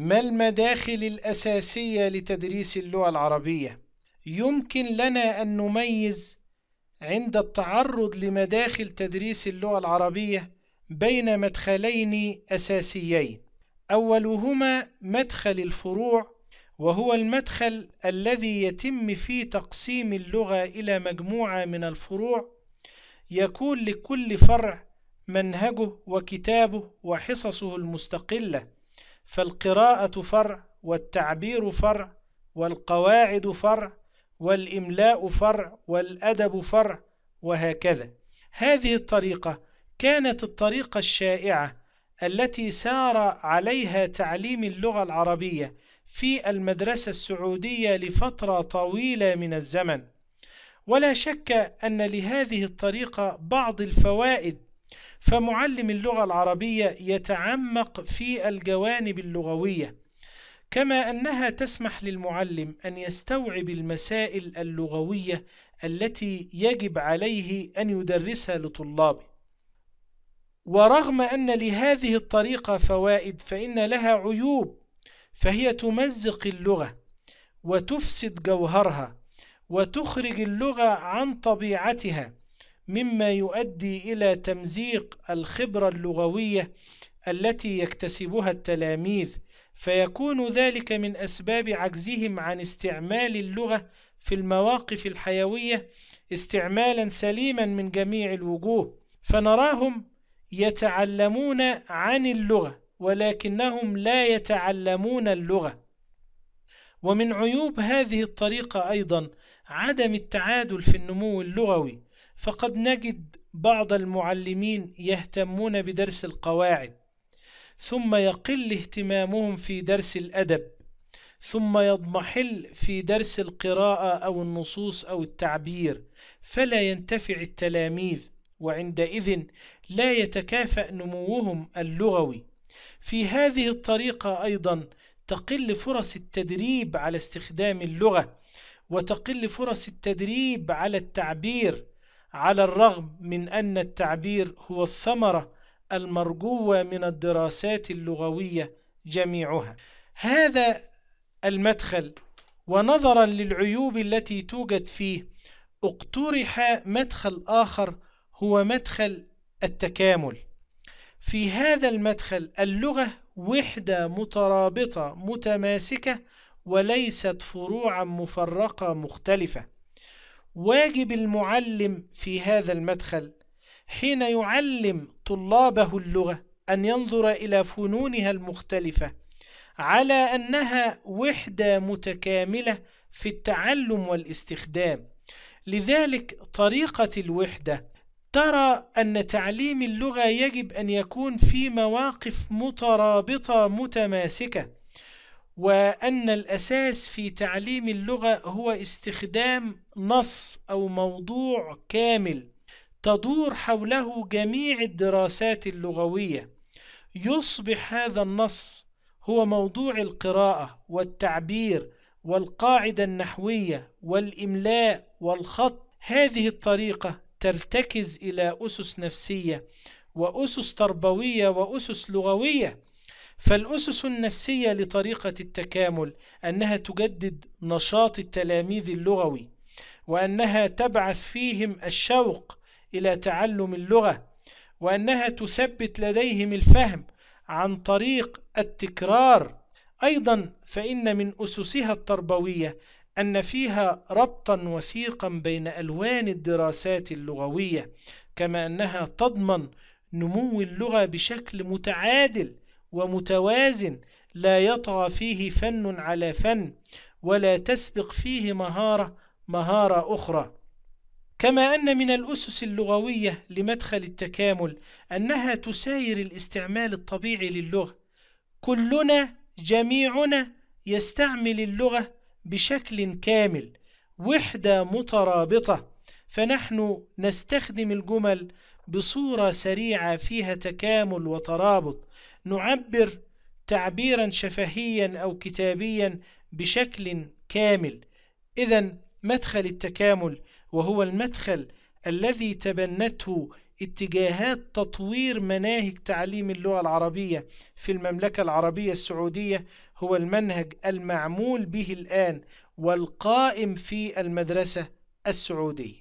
ما المداخل الأساسية لتدريس اللغة العربية؟ يمكن لنا أن نميز عند التعرض لمداخل تدريس اللغة العربية بين مدخلين أساسيين أولهما مدخل الفروع وهو المدخل الذي يتم فيه تقسيم اللغة إلى مجموعة من الفروع يكون لكل فرع منهجه وكتابه وحصصه المستقلة فالقراءة فرع والتعبير فرع والقواعد فرع والإملاء فرع والأدب فرع وهكذا هذه الطريقة كانت الطريقة الشائعة التي سار عليها تعليم اللغة العربية في المدرسة السعودية لفترة طويلة من الزمن ولا شك أن لهذه الطريقة بعض الفوائد فمعلم اللغة العربية يتعمق في الجوانب اللغوية كما أنها تسمح للمعلم أن يستوعب المسائل اللغوية التي يجب عليه أن يدرسها لطلابه ورغم أن لهذه الطريقة فوائد فإن لها عيوب فهي تمزق اللغة وتفسد جوهرها وتخرج اللغة عن طبيعتها مما يؤدي إلى تمزيق الخبرة اللغوية التي يكتسبها التلاميذ فيكون ذلك من أسباب عجزهم عن استعمال اللغة في المواقف الحيوية استعمالا سليما من جميع الوجوه فنراهم يتعلمون عن اللغة ولكنهم لا يتعلمون اللغة ومن عيوب هذه الطريقة أيضا عدم التعادل في النمو اللغوي فقد نجد بعض المعلمين يهتمون بدرس القواعد ثم يقل اهتمامهم في درس الأدب ثم يضمحل في درس القراءة أو النصوص أو التعبير فلا ينتفع التلاميذ وعندئذ لا يتكافأ نموهم اللغوي في هذه الطريقة أيضا تقل فرص التدريب على استخدام اللغة وتقل فرص التدريب على التعبير على الرغم من أن التعبير هو الثمرة المرجوة من الدراسات اللغوية جميعها هذا المدخل ونظرا للعيوب التي توجد فيه اقترح مدخل آخر هو مدخل التكامل في هذا المدخل اللغة وحدة مترابطة متماسكة وليست فروعا مفرقة مختلفة واجب المعلم في هذا المدخل حين يعلم طلابه اللغة أن ينظر إلى فنونها المختلفة على أنها وحدة متكاملة في التعلم والاستخدام لذلك طريقة الوحدة ترى أن تعليم اللغة يجب أن يكون في مواقف مترابطة متماسكة وأن الأساس في تعليم اللغة هو استخدام نص أو موضوع كامل تدور حوله جميع الدراسات اللغوية يصبح هذا النص هو موضوع القراءة والتعبير والقاعدة النحوية والإملاء والخط هذه الطريقة ترتكز إلى أسس نفسية وأسس تربوية وأسس لغوية فالأسس النفسية لطريقة التكامل أنها تجدد نشاط التلاميذ اللغوي وأنها تبعث فيهم الشوق إلى تعلم اللغة وأنها تثبت لديهم الفهم عن طريق التكرار أيضا فإن من أسسها التربوية أن فيها ربطا وثيقا بين ألوان الدراسات اللغوية كما أنها تضمن نمو اللغة بشكل متعادل ومتوازن لا يطغى فيه فن على فن ولا تسبق فيه مهارة مهارة أخرى كما أن من الأسس اللغوية لمدخل التكامل أنها تساير الاستعمال الطبيعي للغة كلنا جميعنا يستعمل اللغة بشكل كامل وحدة مترابطة فنحن نستخدم الجمل بصورة سريعة فيها تكامل وترابط نعبر تعبيرا شفهيا أو كتابيا بشكل كامل إذا مدخل التكامل وهو المدخل الذي تبنته اتجاهات تطوير مناهج تعليم اللغة العربية في المملكة العربية السعودية هو المنهج المعمول به الآن والقائم في المدرسة السعودية